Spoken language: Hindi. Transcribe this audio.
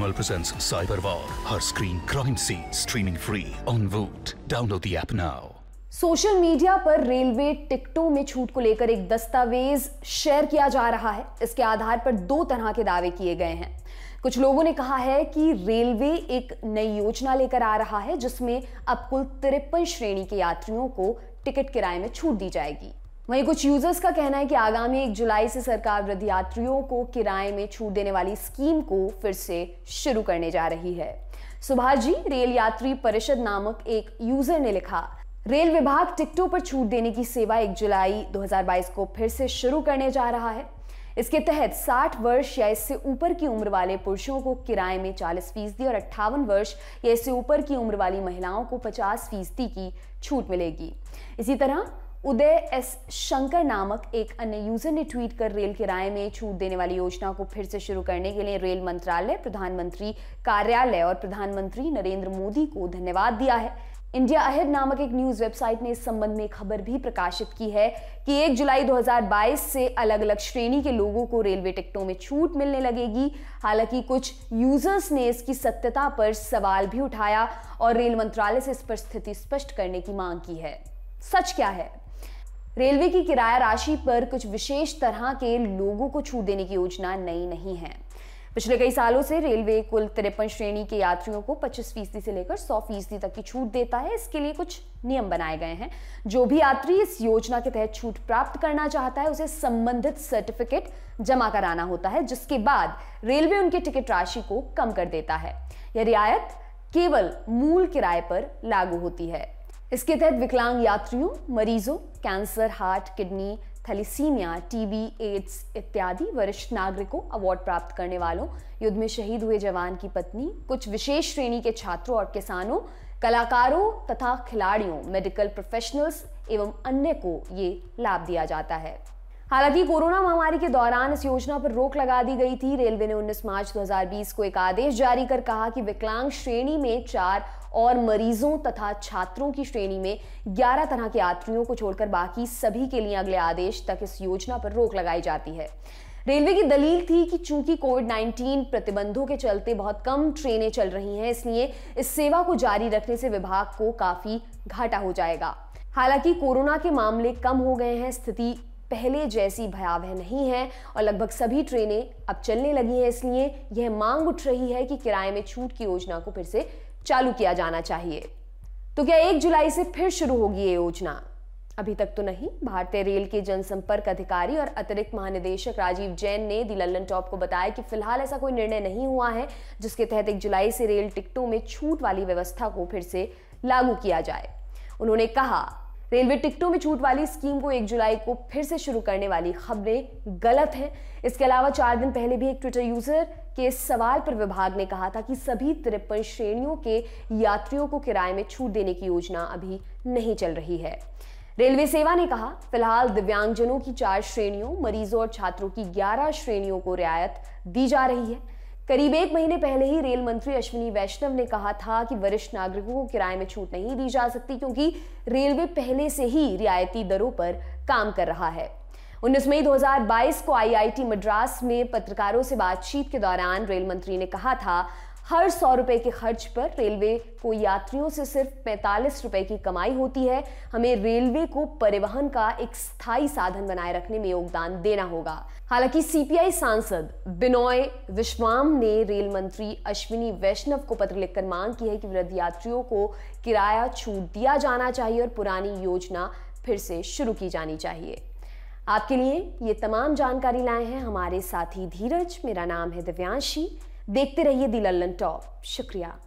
Bimal presents Cyber War, her screen crime scene streaming free on Voot. Download the app now. Social media पर रेलवे टिकटों में छूट को लेकर एक दस्तावेज शेयर किया जा रहा है इसके आधार पर दो तरह के दावे किए गए हैं कुछ लोगों ने कहा है कि रेलवे एक नई योजना लेकर आ रहा है जिसमें अब कुल तिरपन श्रेणी के यात्रियों को टिकट किराए में छूट दी जाएगी वहीं कुछ यूजर्स का कहना है कि आगामी एक जुलाई से सरकार वृद्ध यात्रियों को किराए में छूट देने वाली स्कीम को फिर से शुरू करने जा रही है सुभाष जी रेल यात्री परिषद नामक एक यूजर ने लिखा रेल विभाग टिकटों पर छूट देने की सेवा 1 जुलाई 2022 को फिर से शुरू करने जा रहा है इसके तहत 60 वर्ष या इससे ऊपर की उम्र वाले पुरुषों को किराए में 40 फीसदी और अट्ठावन वर्ष या इससे ऊपर की उम्र वाली महिलाओं को 50 फीसदी की छूट मिलेगी इसी तरह उदय एस शंकर नामक एक अन्य यूजर ने ट्वीट कर रेल किराए में छूट देने वाली योजना को फिर से शुरू करने के लिए रेल मंत्रालय प्रधानमंत्री कार्यालय और प्रधानमंत्री नरेंद्र मोदी को धन्यवाद दिया है इंडिया अहेड नामक एक न्यूज वेबसाइट ने इस संबंध में खबर भी प्रकाशित की है कि 1 जुलाई 2022 से अलग अलग श्रेणी के लोगों को रेलवे टिकटों में छूट मिलने लगेगी हालांकि कुछ यूजर्स ने इसकी सत्यता पर सवाल भी उठाया और रेल मंत्रालय से इस पर स्थिति स्पष्ट करने की मांग की है सच क्या है रेलवे की किराया राशि पर कुछ विशेष तरह के लोगों को छूट देने की योजना नई नहीं है पिछले कई सालों से रेलवे कुल तिरपन श्रेणी के यात्रियों को 25 फीसदी से लेकर 100 फीसदी तक की छूट देता है इसके लिए कुछ नियम बनाए गए हैं जो भी यात्री इस योजना के तहत छूट प्राप्त करना चाहता है उसे संबंधित सर्टिफिकेट जमा कराना होता है जिसके बाद रेलवे उनके टिकट राशि को कम कर देता है यह रियायत केवल मूल किराए पर लागू होती है इसके तहत विकलांग यात्रियों मरीजों cancer heart kidney thalassaemia TB AIDS इत्यादि वरिष्ठ नागरिकों अवार्ड प्राप्त करने वालों युद्ध में शहीद हुए जवान की पत्नी कुछ विशेष श्रेणी के छात्रों और किसानों कलाकारों तथा खिलाड़ियों मेडिकल प्रोफेशनल्स एवं अन्य को ये लाभ दिया जाता है हालांकि कोरोना महामारी के दौरान इस योजना पर रोक लगा दी गई थी रेलवे ने 19 मार्च 2020 को एक आदेश जारी कर कहा कि विकलांग श्रेणी में चार और मरीजों तथा छात्रों की श्रेणी में 11 तरह के यात्रियों को छोड़कर बाकी सभी के लिए अगले आदेश तक इस योजना पर रोक लगाई जाती है रेलवे की दलील थी कि चूंकि कोविड 19 प्रतिबंधों के चलते बहुत कम ट्रेनें चल रही हैं इसलिए इस सेवा को जारी रखने से विभाग को काफी घाटा हो जाएगा हालांकि कोरोना के मामले कम हो गए हैं स्थिति पहले जैसी भयावह नहीं है और लगभग सभी ट्रेनें अब चलने लगी हैं इसलिए यह मांग उठ रही है कि किराए में छूट की योजना को फिर से चालू किया जाना चाहिए तो क्या एक जुलाई से फिर शुरू होगी ये योजना अभी तक तो नहीं भारतीय रेल के जनसंपर्क अधिकारी और अतिरिक्त महानिदेशक राजीव जैन ने दी लल्लन टॉप को बताया कि फिलहाल ऐसा कोई निर्णय नहीं हुआ है जिसके तहत एक जुलाई से रेल टिकटों में छूट वाली व्यवस्था को फिर से लागू किया जाए उन्होंने कहा रेलवे टिकटों में छूट वाली स्कीम को एक जुलाई को फिर से शुरू करने वाली खबरें गलत हैं इसके अलावा चार दिन पहले भी एक ट्विटर यूजर के सवाल पर विभाग ने कहा था कि सभी तिरपन श्रेणियों के यात्रियों को किराए में छूट देने की योजना अभी नहीं चल रही है रेलवे सेवा ने कहा फिलहाल दिव्यांगजनों की चार श्रेणियों मरीजों और छात्रों की ग्यारह श्रेणियों को रियायत दी जा रही है करीब एक महीने पहले ही रेल मंत्री अश्विनी वैष्णव ने कहा था कि वरिष्ठ नागरिकों को किराए में छूट नहीं दी जा सकती क्योंकि रेलवे पहले से ही रियायती दरों पर काम कर रहा है 19 मई 2022 को आईआईटी मद्रास में पत्रकारों से बातचीत के दौरान रेल मंत्री ने कहा था हर सौ रुपए के खर्च पर रेलवे को यात्रियों से सिर्फ पैंतालीस रुपए की कमाई होती है हमें रेलवे को परिवहन का एक स्थायी साधन बनाए रखने में योगदान देना होगा हालांकि सीपीआई सांसद बिनॉय विश्वाम ने रेल मंत्री अश्विनी वैष्णव को पत्र लिखकर मांग की है कि वृद्ध यात्रियों को किराया छूट दिया जाना चाहिए और पुरानी योजना फिर से शुरू की जानी चाहिए आपके लिए ये तमाम जानकारी लाए हैं हमारे साथी धीरज मेरा नाम है दिव्यांशी देखते रहिए दी लल्लन टॉप शुक्रिया